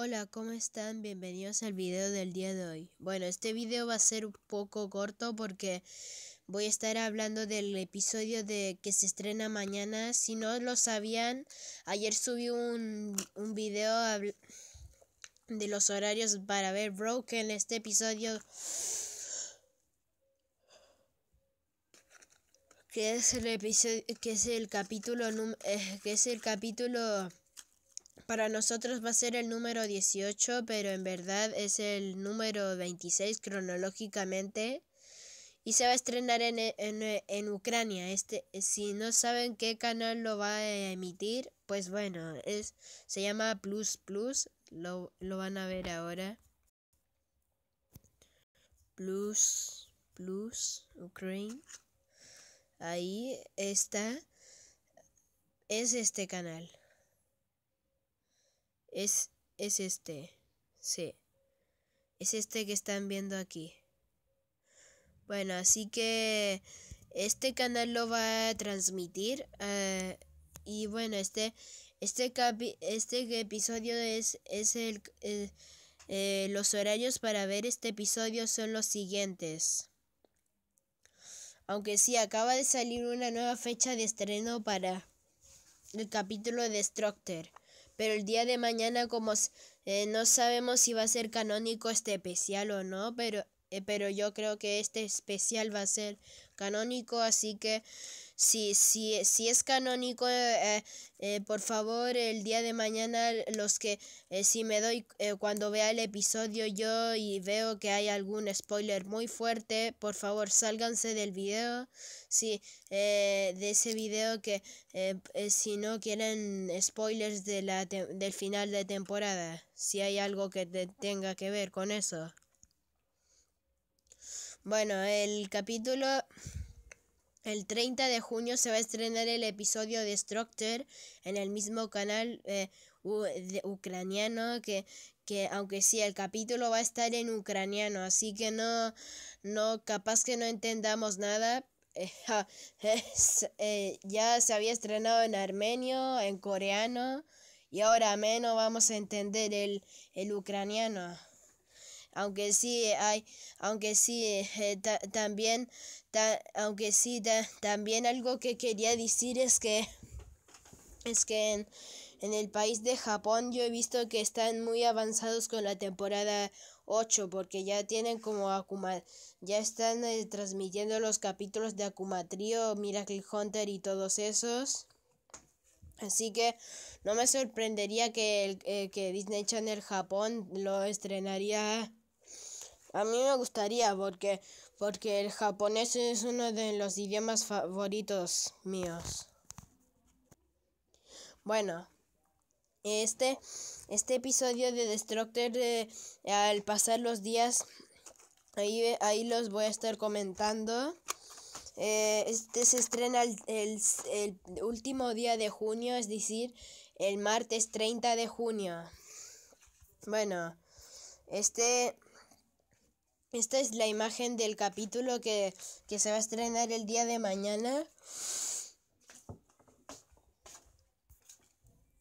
Hola, ¿cómo están? Bienvenidos al video del día de hoy. Bueno, este video va a ser un poco corto porque voy a estar hablando del episodio de que se estrena mañana. Si no lo sabían, ayer subí un, un video de los horarios para ver Broken. Este episodio que es el episodio que es el capítulo eh, que es el capítulo para nosotros va a ser el número 18, pero en verdad es el número 26 cronológicamente. Y se va a estrenar en, Ucrania. Este, si no saben qué canal lo va a emitir, pues bueno, es, se llama Plus Plus. Lo, lo van a ver ahora. Plus Plus Ukraine. Ahí está. Es este canal. Es, este. Sí. Es este que están viendo aquí. Bueno, así que este canal lo va a transmitir. Eh, y bueno, este, este, este episodio es, es el... Eh, eh, los horarios para ver este episodio son los siguientes. Aunque sí, acaba de salir una nueva fecha de estreno para el capítulo de pero el día de mañana como eh, no sabemos si va a ser canónico este especial o no, pero eh, pero yo creo que este especial va a ser canónico, así que si, si, si es canónico, eh, eh, por favor, el día de mañana, los que si me doy cuando vea el episodio yo y veo que hay algún spoiler muy fuerte, por favor, sálganse del video, sí, de ese video que si no quieren spoilers de la del final de temporada, si hay algo que tenga que ver con eso. Bueno, el capítulo... El 30 de junio se va a estrenar el episodio de en el mismo canal eh, ucraniano que, aunque sí el capítulo va a estar en ucraniano, así que no, no, capaz que no entendamos nada. Eh, ya se había estrenado en armenio, en coreano, y ahora menos vamos a entender el, el ucraniano aunque sí hay, aunque sí eh, también, aunque sí también algo que quería decir es que es que en, el país de Japón yo he visto que están muy avanzados con la temporada 8 porque ya tienen como Akuma, ya están eh, transmitiendo los capítulos de Akuma Trio, Miracle Hunter y todos esos. Así que no me sorprendería que, eh, que Disney Channel Japón lo estrenaría a mí me gustaría porque, porque el japonés es uno de los idiomas favoritos míos. Bueno, este, este episodio de Destructor eh, al pasar los días, ahí, los voy a estar comentando. Eh, este se estrena el, último día de junio, es decir, el martes 30 de junio. Bueno, este, esta es la imagen del capítulo que, se va a estrenar el día de mañana.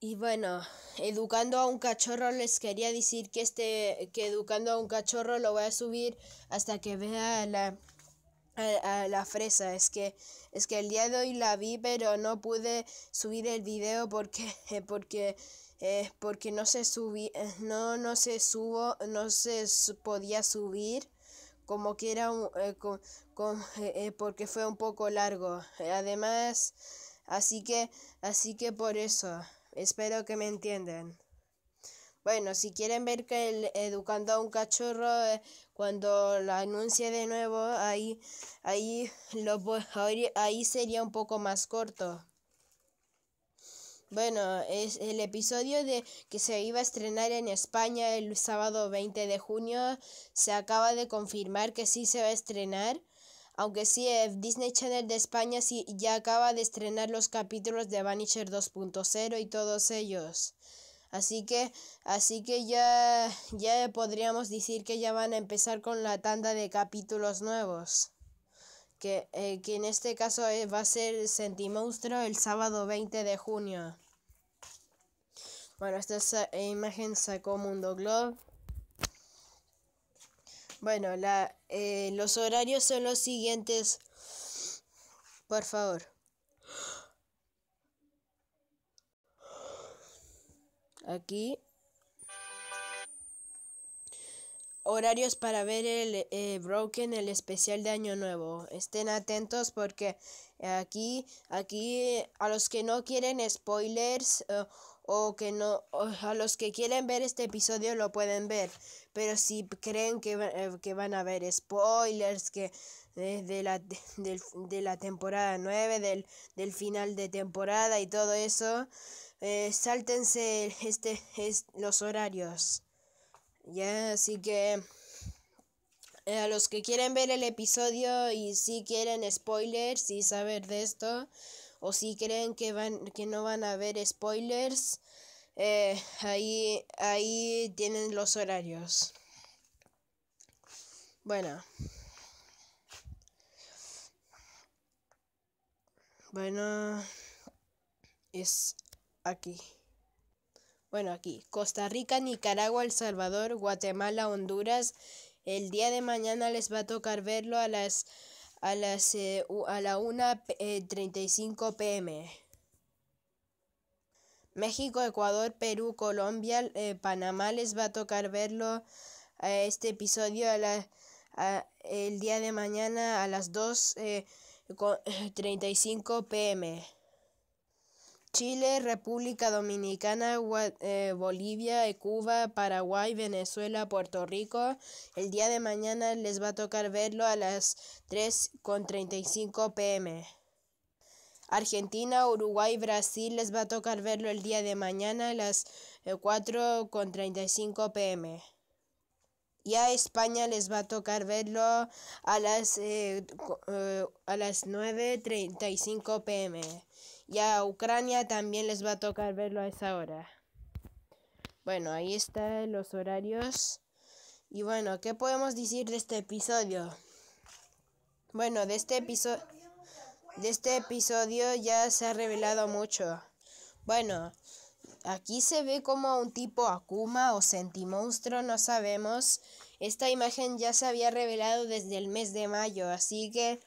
Y bueno, educando a un cachorro les quería decir que este que educando a un cachorro lo voy a subir hasta que vea la a, la fresa. Es que es que el día de hoy la vi, pero no pude subir el video porque porque eh, porque no se subí no no se subo, no se podía subir como quiera, eh, eh, eh, porque fue un poco largo. además, así que, así que por eso, espero que me entiendan. Bueno, si quieren ver que educando a un cachorro cuando lo anuncie de nuevo, ahí, ahí, lo, ahí sería un poco más corto. Bueno, es el episodio de que se iba a estrenar en España el sábado 20 de junio. Se acaba de confirmar que sí se va a estrenar. Aunque sí, eh, Disney Channel de España sí ya acaba de estrenar los capítulos de Vanisher 2.0 y todos ellos. Así que, así que ya, ya podríamos decir que ya van a empezar con la tanda de capítulos nuevos. Que, eh, en este caso eh, va a ser Sentimonstruo el sábado 20 de junio. Bueno, esta eh, imagen sacó Mundo Globe. Bueno, la, eh, los horarios son los siguientes. Por favor. Aquí. Horarios para ver el eh, Broken, el especial de Año Nuevo. Estén atentos porque aquí, aquí, a los que no quieren spoilers o que no, a los que quieren ver este episodio lo pueden ver, pero si creen que, eh, que van a ver spoilers que de, la, temporada 9, del, final de temporada y todo eso, eh, sáltense este, es, los horarios. Ya, así que eh, a los que quieren ver el episodio y si quieren spoilers y saber de esto, o si creen que, van, que no van a haber spoilers, eh, ahí, ahí tienen los horarios. Bueno. Bueno, es aquí. Bueno, aquí. Costa Rica, Nicaragua, El Salvador, Guatemala, Honduras. El día de mañana les va a tocar verlo a las a las eh, a la 1.35 eh, pm. México, Ecuador, Perú, Colombia, eh, Panamá les va a tocar verlo este episodio el día de mañana a las 2.35 pm. Chile, República Dominicana, eh, Bolivia, Cuba, Paraguay, Venezuela, Puerto Rico. El día de mañana les va a tocar verlo a las 3.35 pm. Argentina, Uruguay, Brasil les va a tocar verlo el día de mañana a las 4.35 eh, pm. Y a España les va a tocar verlo a las, eh, a las 9.35 pm. Ya a Ucrania también les va a tocar verlo a esa hora. Bueno, ahí están los horarios. Y bueno, ¿qué podemos decir de este episodio? Bueno, de este episodio de este episodio ya se ha revelado mucho. Bueno, aquí se ve como un tipo Akuma o Sentimonstruo, no sabemos. Esta imagen ya se había revelado desde el mes de mayo, así que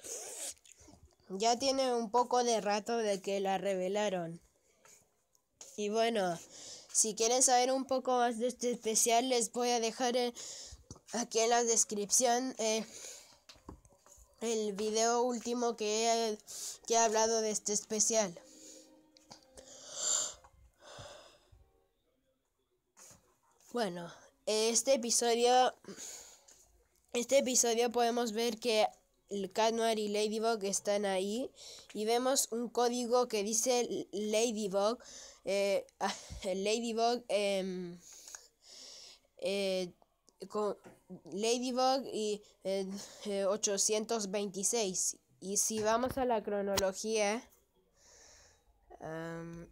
ya tiene un poco de rato de que la revelaron. Y bueno, si quieren saber un poco más de este especial, les voy a dejar eh, aquí en la descripción eh, el video último que he, que he hablado de este especial. Bueno, este episodio... Este episodio podemos ver que el canary y Ladybug están ahí y vemos un código que dice Ladybug. Eh, Ladybug em, eh, con Ladybug y 826. Eh, y si vamos a la cronología,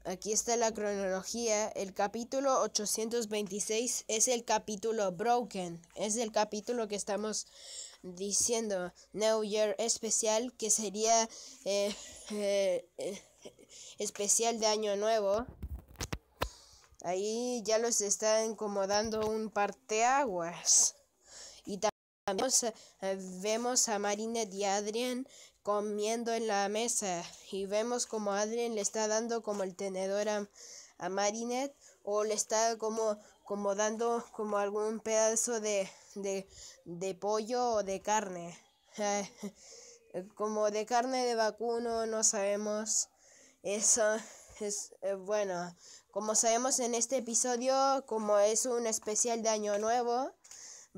aquí está la cronología. El capítulo 826 es el capítulo Broken, es el capítulo que estamos diciendo New Year especial, que sería eh, eh, eh, especial de Año Nuevo. Ahí ya los está incomodando un parteaguas. Y también vemos a Marinette y Adrian comiendo en la mesa. Y vemos como Adrian le está dando como el tenedor a, a Marinette o le está como, como dando como algún pedazo de, de, pollo o de carne. como de carne de vacuno, no sabemos. Eso es eh, bueno. Como sabemos en este episodio, como es un especial de Año Nuevo,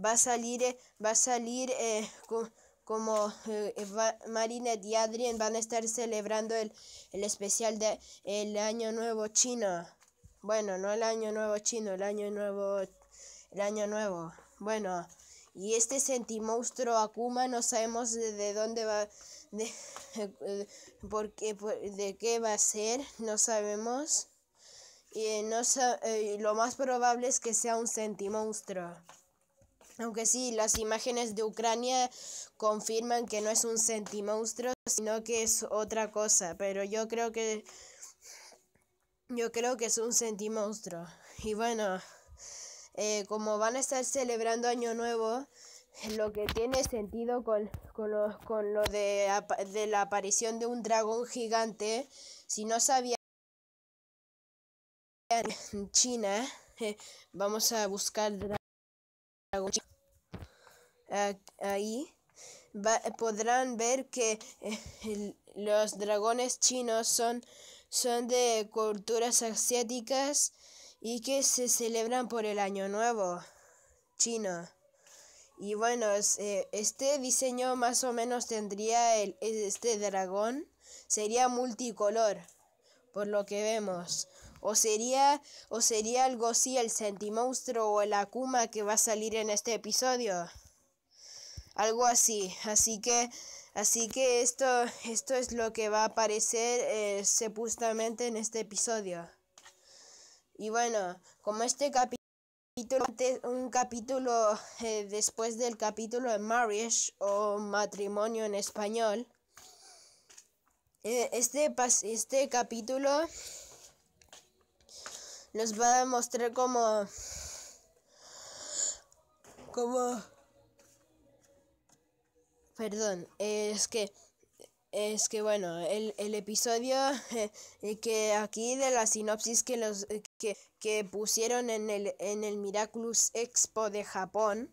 va a salir, eh, va a salir eh, como Marinette y Adrien van a estar celebrando el, el especial de el Año Nuevo chino. Bueno, no el año nuevo chino, el año nuevo. El año nuevo. Bueno, y este sentimonstruo Akuma no sabemos de, dónde va. De, qué, va a ser, no sabemos. Y eh, no eh, lo más probable es que sea un sentimonstruo. Aunque sí, las imágenes de Ucrania confirman que no es un sentimonstruo, sino que es otra cosa. Pero yo creo que yo creo que es un sentimonstruo. Y bueno, eh, como van a estar celebrando Año Nuevo, lo que tiene sentido con, con lo, de, la aparición de un dragón gigante, si no sabían. en China, vamos a buscar dragón ahí. podrán ver que eh, los dragones chinos son son de culturas asiáticas y que se celebran por el Año Nuevo chino. Y bueno, eh, este diseño más o menos tendría el, este dragón, sería multicolor, por lo que vemos. O sería, o sería algo así el sentimonstruo o el Akuma que va a salir en este episodio. Algo así. Así que Así que esto, esto es lo que va a aparecer eh, supuestamente en este episodio. Y bueno, como este capítulo, un capítulo eh, después del capítulo de marriage o matrimonio en español, eh, este, este capítulo nos va a mostrar como... cómo Perdón, es que... Es que bueno, el, el episodio eh, que aquí de la sinopsis que los eh, que, pusieron en el, en el Miraculous Expo de Japón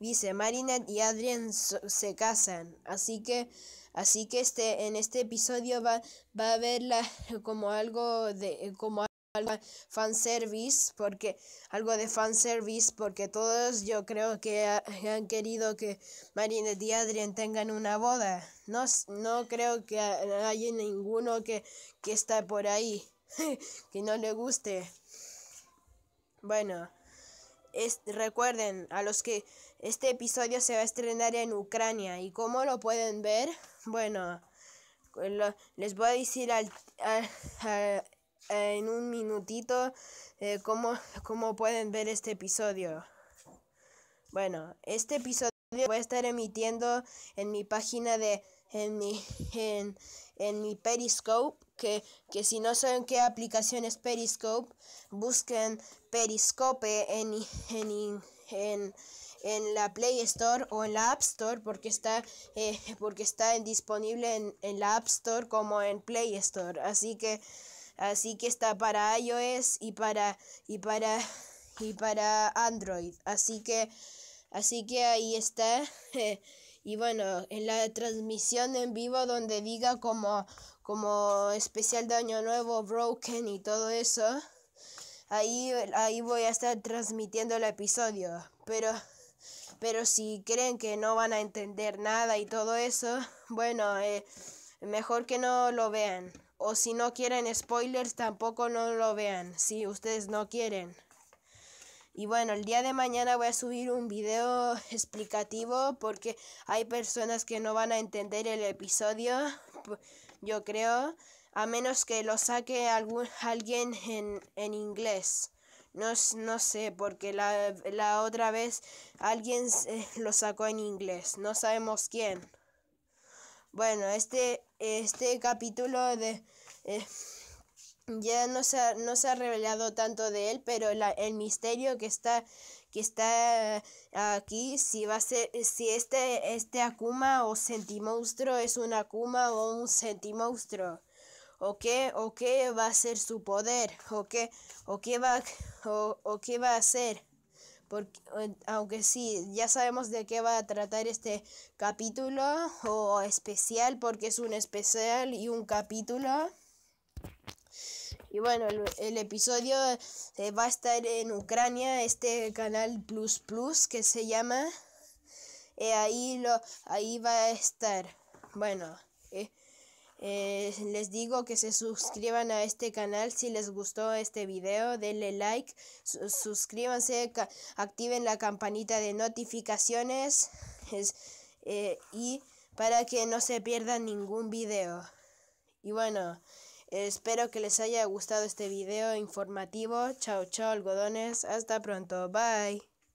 dice Marinette y Adrien se casan. Así que así que este en este episodio va, va a verla como algo de como algo de fanservice, porque algo de fanservice, porque todos yo creo que han querido que Marinette y Adrien tengan una boda. No, no creo que haya ninguno que, está por ahí que no le guste. Bueno, recuerden a los que este episodio se va a estrenar en Ucrania y cómo lo pueden ver, bueno, les voy a decir al eh, en un minutito eh, como cómo, pueden ver este episodio. Bueno, este episodio voy a estar emitiendo en mi página de en mi en, mi Periscope que, que, si no saben qué aplicación es Periscope, busquen Periscope en, en, la Play Store o en la App Store porque está, eh, porque está disponible en, en la App Store como en Play Store. Así que Así que está para iOS y para y para y para Android. Así que así que ahí está. y bueno, en la transmisión en vivo donde diga como como especial de año nuevo Broken y todo eso. Ahí ahí voy a estar transmitiendo el episodio, pero pero si creen que no van a entender nada y todo eso, bueno, eh, mejor que no lo vean. O si no quieren spoilers, tampoco no lo vean, si ustedes no quieren. Y bueno, el día de mañana voy a subir un video explicativo porque hay personas que no van a entender el episodio, yo creo, a menos que lo saque algún, alguien en, inglés. No, no, sé, porque la, la otra vez alguien eh, lo sacó en inglés, no sabemos quién. Bueno, este este capítulo de... Eh, ya no se, ha, no se ha revelado tanto de él, pero el misterio que está, que está aquí, si va a ser, si este, este Akuma o Sentimonstruo es un Akuma o un Sentimonstruo. O qué, o qué va a ser su poder, o qué, o qué va, o qué va a ser. Porque, eh, aunque sí, ya sabemos de qué va a tratar este capítulo o especial, porque es un especial y un capítulo. Y bueno, el, episodio eh, va a estar en Ucrania, este canal Plus Plus que se llama. Eh, ahí, lo, ahí va a estar. Bueno. Eh, les digo que se suscriban a este canal si les gustó este video, denle like, suscríbanse, activen la campanita de notificaciones eh, y para que no se pierdan ningún video. Y bueno, espero que les haya gustado este video informativo. Chao, chao, algodones. Hasta pronto. Bye.